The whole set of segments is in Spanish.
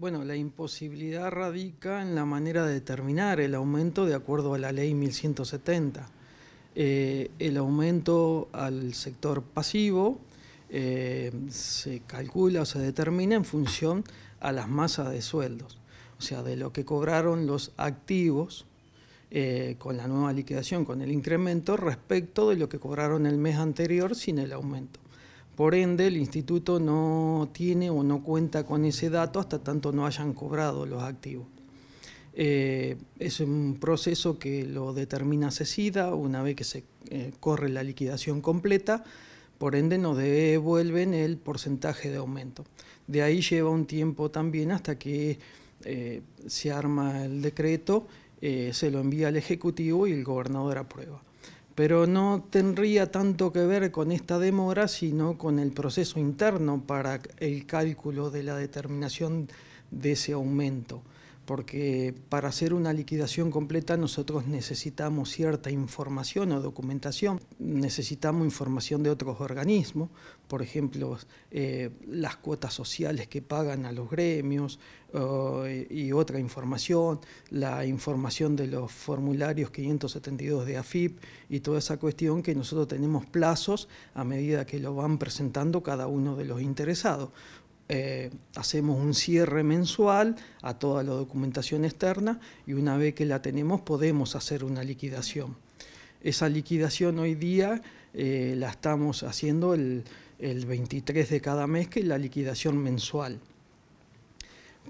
Bueno, la imposibilidad radica en la manera de determinar el aumento de acuerdo a la ley 1170. Eh, el aumento al sector pasivo eh, se calcula o se determina en función a las masas de sueldos, o sea, de lo que cobraron los activos eh, con la nueva liquidación, con el incremento, respecto de lo que cobraron el mes anterior sin el aumento. Por ende, el instituto no tiene o no cuenta con ese dato hasta tanto no hayan cobrado los activos. Eh, es un proceso que lo determina CECIDA una vez que se eh, corre la liquidación completa, por ende nos devuelven el porcentaje de aumento. De ahí lleva un tiempo también hasta que eh, se arma el decreto, se lo envía al Ejecutivo y el gobernador aprueba pero no tendría tanto que ver con esta demora, sino con el proceso interno para el cálculo de la determinación de ese aumento porque para hacer una liquidación completa nosotros necesitamos cierta información o documentación, necesitamos información de otros organismos, por ejemplo, eh, las cuotas sociales que pagan a los gremios eh, y otra información, la información de los formularios 572 de AFIP y toda esa cuestión que nosotros tenemos plazos a medida que lo van presentando cada uno de los interesados. Eh, hacemos un cierre mensual a toda la documentación externa y una vez que la tenemos podemos hacer una liquidación. Esa liquidación hoy día eh, la estamos haciendo el, el 23 de cada mes, que es la liquidación mensual.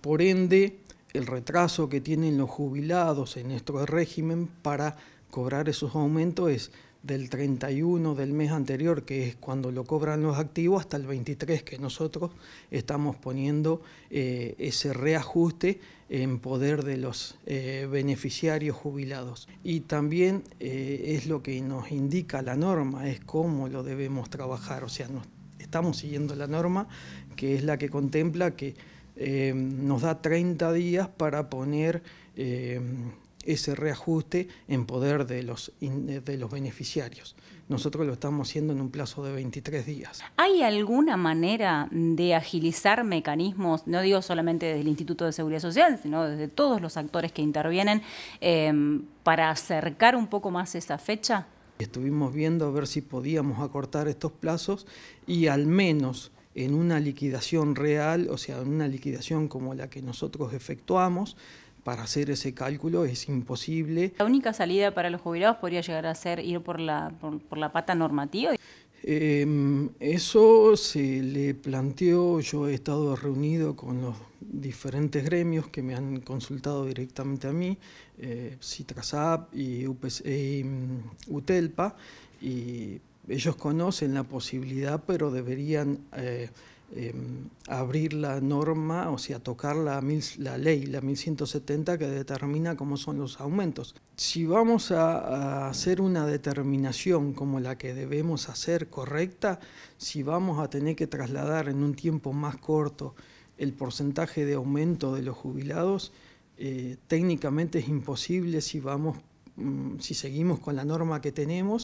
Por ende, el retraso que tienen los jubilados en nuestro régimen para cobrar esos aumentos es del 31 del mes anterior, que es cuando lo cobran los activos, hasta el 23, que nosotros estamos poniendo eh, ese reajuste en poder de los eh, beneficiarios jubilados. Y también eh, es lo que nos indica la norma, es cómo lo debemos trabajar, o sea, estamos siguiendo la norma, que es la que contempla que nos da 30 días para poner ese reajuste en poder de los, de los beneficiarios. Nosotros lo estamos haciendo en un plazo de 23 días. ¿Hay alguna manera de agilizar mecanismos, no digo solamente desde el Instituto de Seguridad Social, sino desde todos los actores que intervienen, em, para acercar un poco más esa fecha? Estuvimos viendo a ver si podíamos acortar estos plazos y al menos en una liquidación real, o sea, en una liquidación como la que nosotros efectuamos, para hacer ese cálculo es imposible. La única salida para los jubilados podría llegar a ser ir por la, por, la pata normativa. Em, eso se le planteó, yo he estado reunido con los diferentes gremios que me han consultado directamente a mí, eh, Citrasap y, em, UTELPA, y ellos conocen la posibilidad, pero deberían... Eh, Em, abrir la norma, o sea, tocar la, ley, la 1170, que determina cómo son los aumentos. Si vamos a, hacer una determinación como la que debemos hacer correcta, si vamos a tener que trasladar en un tiempo más corto el porcentaje de aumento de los jubilados, eh, técnicamente es imposible si vamos mm, si seguimos con la norma que tenemos